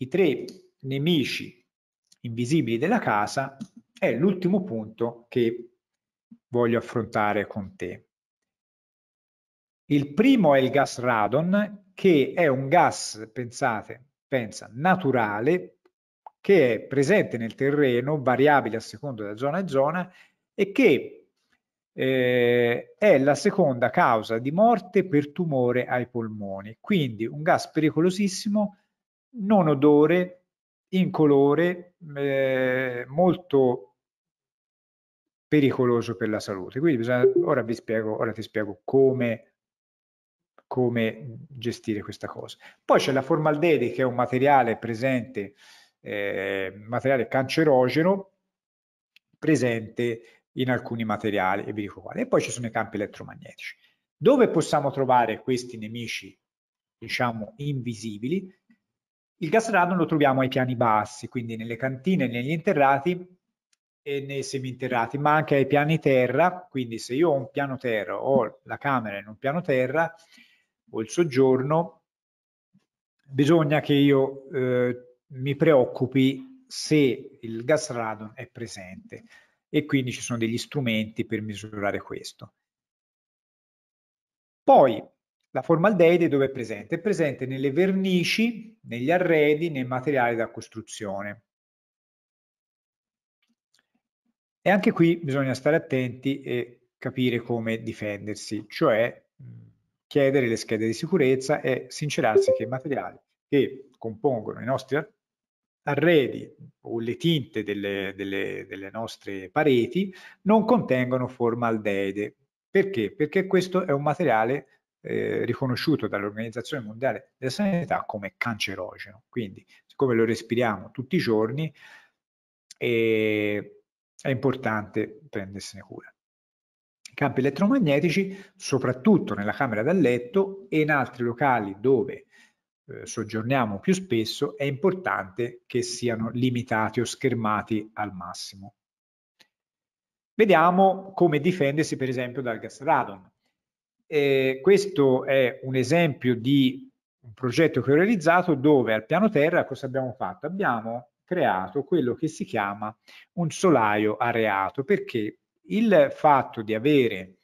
i tre nemici invisibili della casa è l'ultimo punto che voglio affrontare con te. Il primo è il gas radon, che è un gas, pensate, pensa, naturale, che è presente nel terreno, variabile a seconda da zona a zona, e che eh, è la seconda causa di morte per tumore ai polmoni. Quindi un gas pericolosissimo non odore, incolore, eh, molto pericoloso per la salute. Quindi bisogna, ora, vi spiego, ora ti spiego come, come gestire questa cosa. Poi c'è la formaldeide che è un materiale presente, eh, materiale cancerogeno, presente in alcuni materiali e vi dico quale. E poi ci sono i campi elettromagnetici. Dove possiamo trovare questi nemici, diciamo, invisibili? Il gas radon lo troviamo ai piani bassi, quindi nelle cantine, negli interrati e nei seminterrati, ma anche ai piani terra, quindi se io ho un piano terra o la camera in un piano terra o il soggiorno, bisogna che io eh, mi preoccupi se il gas radon è presente e quindi ci sono degli strumenti per misurare questo. Poi la formaldeide dove è presente? È presente nelle vernici, negli arredi, nei materiali da costruzione. E anche qui bisogna stare attenti e capire come difendersi, cioè chiedere le schede di sicurezza e sincerarsi che i materiali che compongono i nostri arredi o le tinte delle, delle, delle nostre pareti non contengono formaldeide. Perché? Perché questo è un materiale eh, riconosciuto dall'Organizzazione Mondiale della Sanità come cancerogeno. Quindi, siccome lo respiriamo tutti i giorni, eh, è importante prendersene cura. I campi elettromagnetici, soprattutto nella camera da letto e in altri locali dove eh, soggiorniamo più spesso, è importante che siano limitati o schermati al massimo. Vediamo come difendersi per esempio dal gas radon. Eh, questo è un esempio di un progetto che ho realizzato dove al piano terra cosa abbiamo fatto? Abbiamo creato quello che si chiama un solaio areato perché il fatto di avere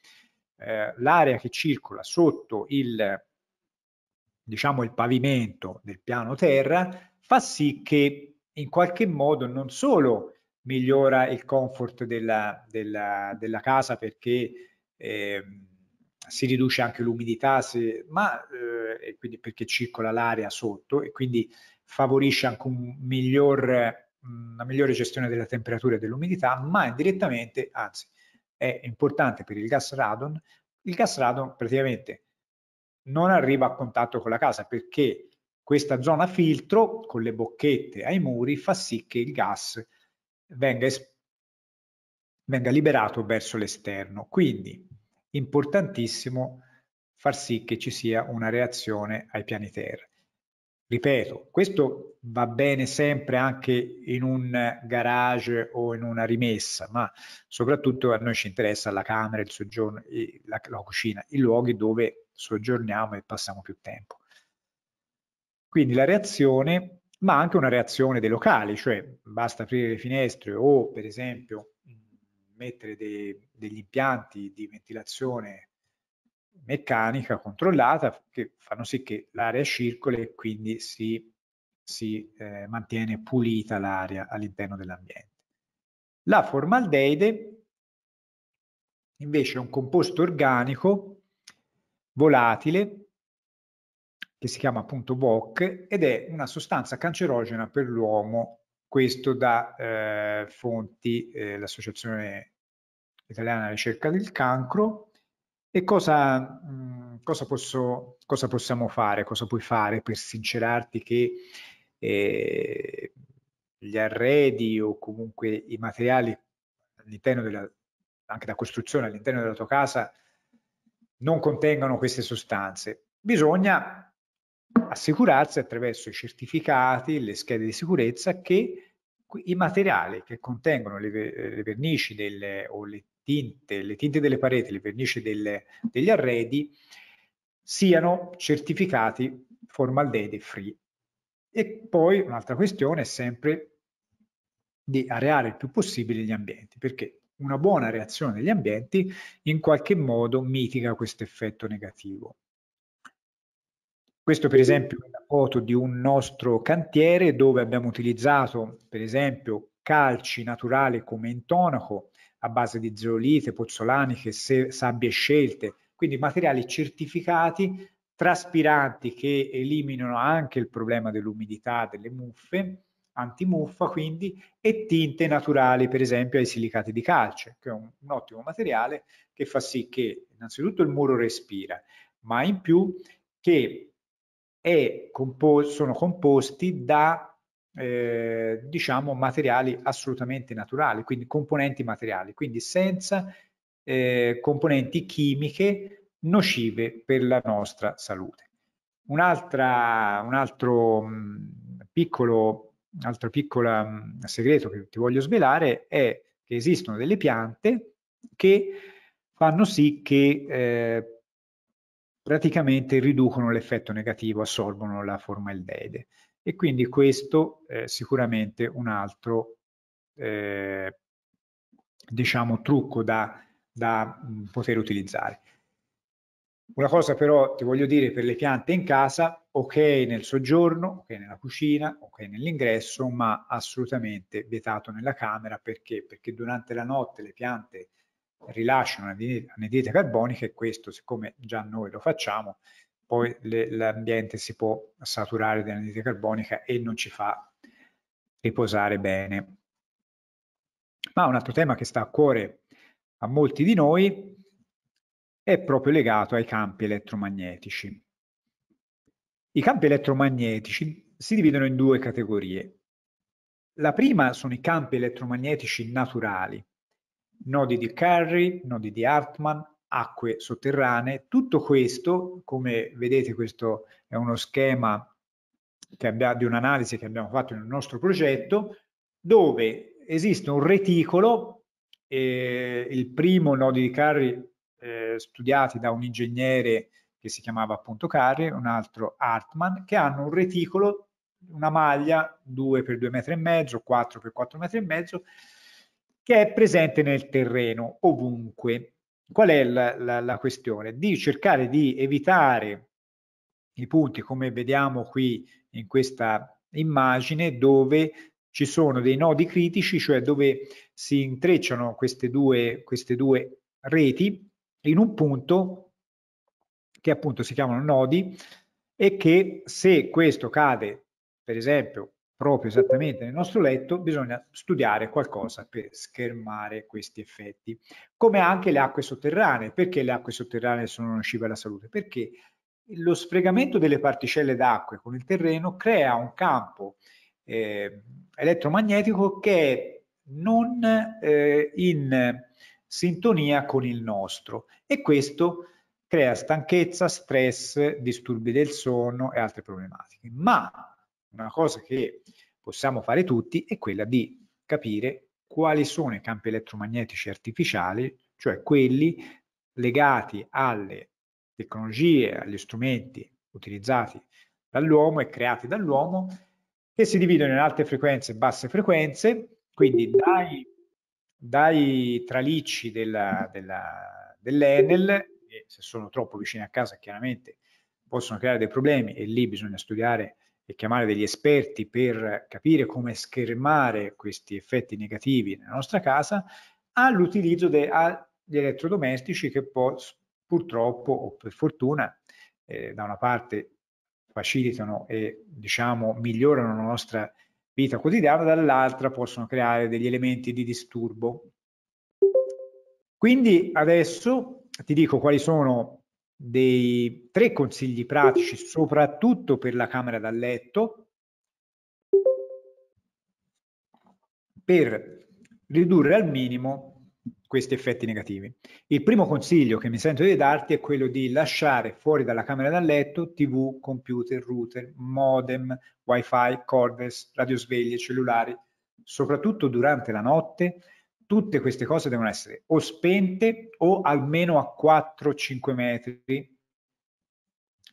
eh, l'area che circola sotto il, diciamo, il pavimento del piano terra fa sì che in qualche modo non solo migliora il comfort della, della, della casa perché eh, si riduce anche l'umidità, se, ma, eh, perché circola l'aria sotto e quindi favorisce anche un miglior, una migliore gestione della temperatura e dell'umidità, ma indirettamente, anzi, è importante per il gas radon, il gas radon praticamente non arriva a contatto con la casa perché questa zona filtro con le bocchette ai muri fa sì che il gas venga, venga liberato verso l'esterno. Quindi importantissimo far sì che ci sia una reazione ai piani terra. Ripeto, questo va bene sempre anche in un garage o in una rimessa, ma soprattutto a noi ci interessa la camera, il soggiorno, la, la cucina, i luoghi dove soggiorniamo e passiamo più tempo. Quindi la reazione, ma anche una reazione dei locali, cioè basta aprire le finestre o per esempio mettere dei, degli impianti di ventilazione meccanica controllata che fanno sì che l'aria circoli e quindi si, si eh, mantiene pulita l'aria all'interno dell'ambiente. La formaldeide invece è un composto organico volatile che si chiama appunto VOC ed è una sostanza cancerogena per l'uomo questo da eh, fonti, eh, l'Associazione Italiana Ricerca del Cancro. E cosa, mh, mm, cosa, posso, cosa, possiamo fare, cosa puoi fare per sincerarti che eh, gli arredi o comunque i materiali all'interno della, anche da costruzione all'interno della tua casa non contengano queste sostanze? Bisogna assicurarsi attraverso i certificati, le schede di sicurezza che i materiali che contengono le, eh, le vernici delle, o le tinte, le tinte delle pareti, le vernici delle, degli arredi siano certificati formaldeide free. E poi un'altra questione è sempre di areare il più possibile gli ambienti, perché una buona reazione degli ambienti in qualche modo mitiga questo effetto negativo. Questo per esempio è una foto di un nostro cantiere dove abbiamo utilizzato per esempio calci naturali come intonaco a base di zeolite, pozzolaniche, sabbie scelte, quindi materiali certificati, traspiranti che eliminano anche il problema dell'umidità, delle muffe, antimuffa quindi, e tinte naturali per esempio ai silicati di calce, che è un, un ottimo materiale che fa sì che innanzitutto il muro respira, ma in più che e compo- sono composti da eh, diciamo materiali assolutamente naturali, quindi componenti materiali, quindi senza eh, componenti chimiche nocive per la nostra salute. Un'altra, un altro mh, mm, piccolo altro piccolo mh, mm, segreto che ti voglio svelare è che esistono delle piante che fanno sì che eh, praticamente riducono l'effetto negativo, assorbono la formaldeide. E quindi questo è eh, sicuramente un altro eh, diciamo, trucco da, da mm, poter utilizzare. Una cosa però ti voglio dire per le piante in casa, ok nel soggiorno, ok nella cucina, ok nell'ingresso, ma assolutamente vietato nella camera perché? Perché durante la notte le piante rilasciano anidride carbonica e questo, siccome già noi lo facciamo, poi le, l'ambiente si può saturare di anidride carbonica e non ci fa riposare bene. Ma un altro tema che sta a cuore a molti di noi è proprio legato ai campi elettromagnetici. I campi elettromagnetici si dividono in due categorie. La prima sono i campi elettromagnetici naturali, nodi di Curry, nodi di Hartman, acque sotterranee. Tutto questo, come vedete, questo è uno schema abbia, di un'analisi che abbiamo fatto nel nostro progetto, dove esiste un reticolo, eh, il primo nodi di Curry eh, studiati da un ingegnere che si chiamava appunto Curry, un altro Hartman, che hanno un reticolo, una maglia 2 x 2 metri e mezzo, 4 x 4 metri e mezzo, che è presente nel terreno ovunque. Qual è la, la, la questione? Di cercare di evitare i punti come vediamo qui in questa immagine dove ci sono dei nodi critici, cioè dove si intrecciano queste due, queste due reti in un punto che appunto si chiamano nodi e che se questo cade per esempio proprio esattamente nel nostro letto, bisogna studiare qualcosa per schermare questi effetti, come anche le acque sotterranee. Perché le acque sotterranee sono nocive alla salute? Perché lo sfregamento delle particelle d'acqua con il terreno crea un campo eh, elettromagnetico che è non eh, in sintonia con il nostro e questo crea stanchezza, stress, disturbi del sonno e altre problematiche. Ma una cosa che possiamo fare tutti è quella di capire quali sono i campi elettromagnetici artificiali, cioè quelli legati alle tecnologie, agli strumenti utilizzati dall'uomo e creati dall'uomo, che si dividono in alte frequenze e basse frequenze, quindi dai, dai tralicci della, della, dell'Enel, se sono troppo vicini a casa chiaramente possono creare dei problemi e lì bisogna studiare e chiamare degli esperti per capire come schermare questi effetti negativi nella nostra casa, all'utilizzo degli elettrodomestici che può, purtroppo o per fortuna eh, da una parte facilitano e diciamo migliorano la nostra vita quotidiana, dall'altra possono creare degli elementi di disturbo. Quindi adesso ti dico quali sono dei tre consigli pratici, soprattutto per la camera da letto, per ridurre al minimo questi effetti negativi. Il primo consiglio che mi sento di darti è quello di lasciare fuori dalla camera da letto TV, computer, router, modem, wifi, cordless, radiosveglie, cellulari, soprattutto durante la notte tutte queste cose devono essere o spente o almeno a 4-5 metri.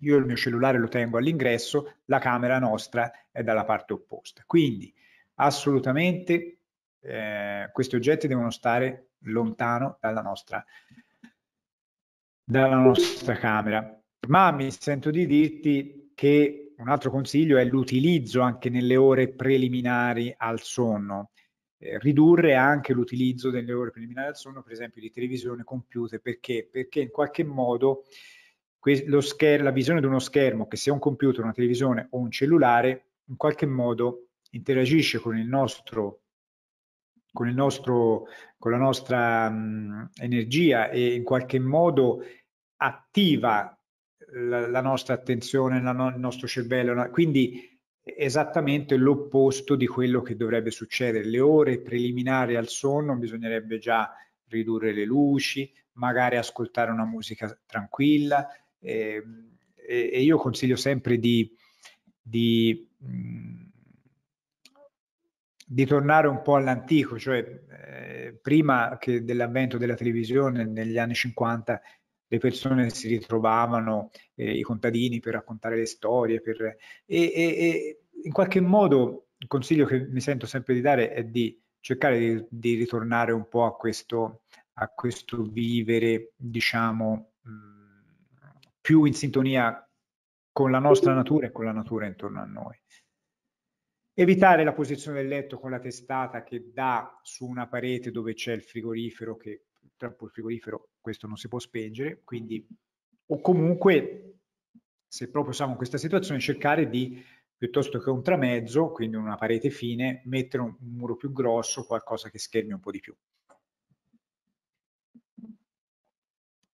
Io il mio cellulare lo tengo all'ingresso, la camera nostra è dalla parte opposta. Quindi assolutamente eh, questi oggetti devono stare lontano dalla nostra, dalla nostra camera. Ma mi sento di dirti che un altro consiglio è l'utilizzo anche nelle ore preliminari al sonno eh, ridurre anche l'utilizzo delle ore preliminari al sonno, per esempio di televisione, computer, perché? Perché in qualche modo scher- la visione di uno schermo, che sia un computer, una televisione o un cellulare, in qualche modo interagisce con il nostro con, il nostro, con la nostra mh, energia e in qualche modo attiva la, la nostra attenzione, la no- il nostro cervello. Quindi esattamente l'opposto di quello che dovrebbe succedere. Le ore preliminari al sonno bisognerebbe già ridurre le luci, magari ascoltare una musica tranquilla eh, e, io consiglio sempre di, di, mm, di, tornare un po' all'antico, cioè eh, prima dell'avvento della televisione negli anni 50 le persone si ritrovavano, eh, i contadini per raccontare le storie, per... e, e, e in qualche modo il consiglio che mi sento sempre di dare è di cercare di, di ritornare un po' a questo, a questo vivere, diciamo, mh, mm, più in sintonia con la nostra natura e con la natura intorno a noi. Evitare la posizione del letto con la testata che dà su una parete dove c'è il frigorifero che purtroppo il frigorifero questo non si può spengere, quindi o comunque se proprio siamo in questa situazione cercare di piuttosto che un tramezzo, quindi una parete fine, mettere un, un muro più grosso, qualcosa che schermi un po' di più.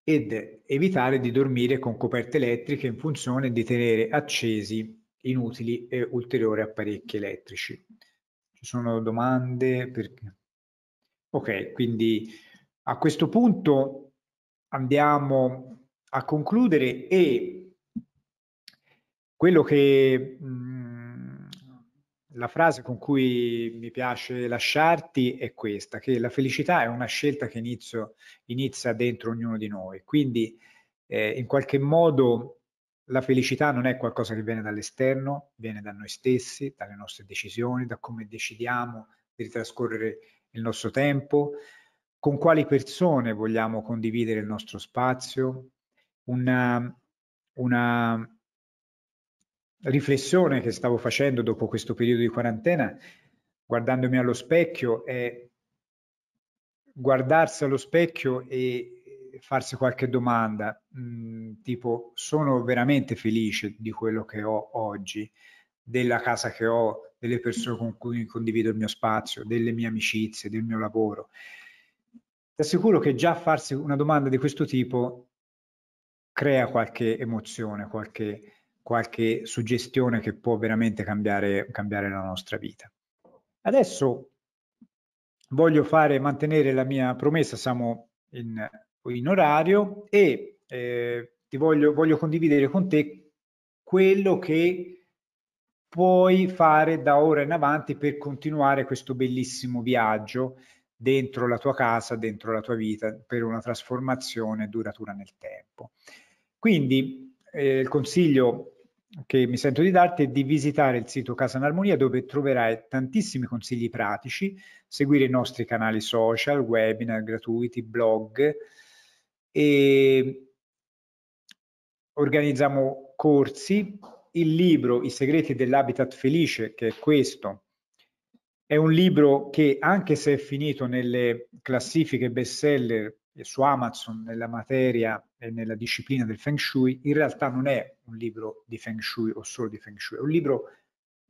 Ed evitare di dormire con coperte elettriche in funzione di tenere accesi inutili e ulteriori apparecchi elettrici. Ci sono domande? Per... Ok, quindi a questo punto andiamo a concludere e quello che mm, la frase con cui mi piace lasciarti è questa, che la felicità è una scelta che inizio, inizia dentro ognuno di noi. Quindi eh, in qualche modo la felicità non è qualcosa che viene dall'esterno, viene da noi stessi, dalle nostre decisioni, da come decidiamo di trascorrere il nostro tempo, con quali persone vogliamo condividere il nostro spazio, una, una riflessione che stavo facendo dopo questo periodo di quarantena, guardandomi allo specchio, è guardarsi allo specchio e farsi qualche domanda, mh, mm, tipo sono veramente felice di quello che ho oggi, della casa che ho, delle persone con cui condivido il mio spazio, delle mie amicizie, del mio lavoro ti assicuro che già farsi una domanda di questo tipo crea qualche emozione, qualche, qualche suggestione che può veramente cambiare, cambiare la nostra vita. Adesso voglio fare, mantenere la mia promessa, siamo in, in orario e eh, ti voglio, voglio condividere con te quello che puoi fare da ora in avanti per continuare questo bellissimo viaggio dentro la tua casa, dentro la tua vita, per una trasformazione duratura nel tempo. Quindi eh, il consiglio che mi sento di darti è di visitare il sito Casa in Armonia dove troverai tantissimi consigli pratici, seguire i nostri canali social, webinar gratuiti, blog e organizziamo corsi, il libro I segreti dell'habitat felice che è questo è un libro che, anche se è finito nelle classifiche bestseller su Amazon nella materia e nella disciplina del Feng Shui, in realtà non è un libro di Feng Shui o solo di Feng Shui, è un libro,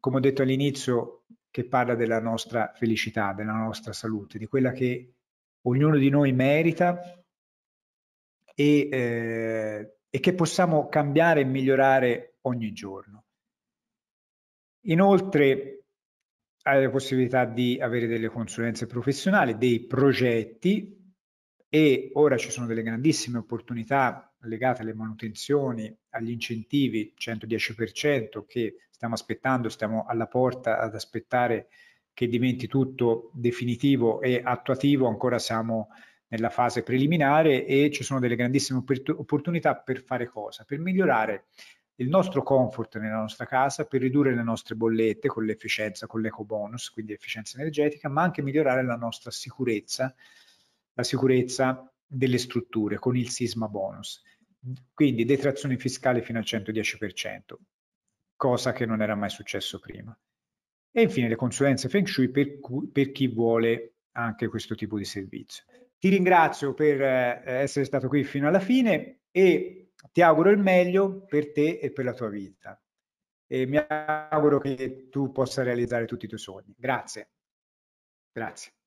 come ho detto all'inizio, che parla della nostra felicità, della nostra salute, di quella che ognuno di noi merita e, eh, e che possiamo cambiare e migliorare ogni giorno. Inoltre, hai la possibilità di avere delle consulenze professionali, dei progetti e ora ci sono delle grandissime opportunità legate alle manutenzioni, agli incentivi 110% che stiamo aspettando, stiamo alla porta ad aspettare che diventi tutto definitivo e attuativo, ancora siamo nella fase preliminare e ci sono delle grandissime opportunità per fare cosa? Per migliorare il nostro comfort nella nostra casa per ridurre le nostre bollette con l'efficienza, con l'eco bonus, quindi efficienza energetica, ma anche migliorare la nostra sicurezza, la sicurezza delle strutture con il sisma bonus. Quindi detrazione fiscale fino al 110%, cosa che non era mai successo prima. E infine le consulenze Feng Shui per, per chi vuole anche questo tipo di servizio. Ti ringrazio per eh, essere stato qui fino alla fine e ti auguro il meglio per te e per la tua vita. E mi auguro che tu possa realizzare tutti i tuoi sogni. Grazie. Grazie.